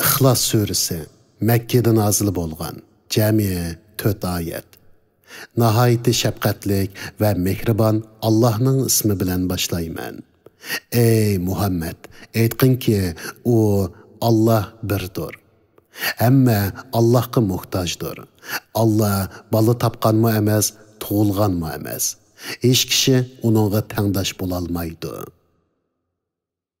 İhlas Suresi Mekke'de nazil bolğan cəmi töt ayet. Nəhayət şəfqətlik ve mehriban Allah'ın ismi bilen başlayım başlayman. Ey Muhammed, etkin ki o Allah birdir. Әммә Аллахқа muhtaçdır. Allah balı tapkan mı emez, туылған mı emez. Еш кіші оныңға тәңдаш бола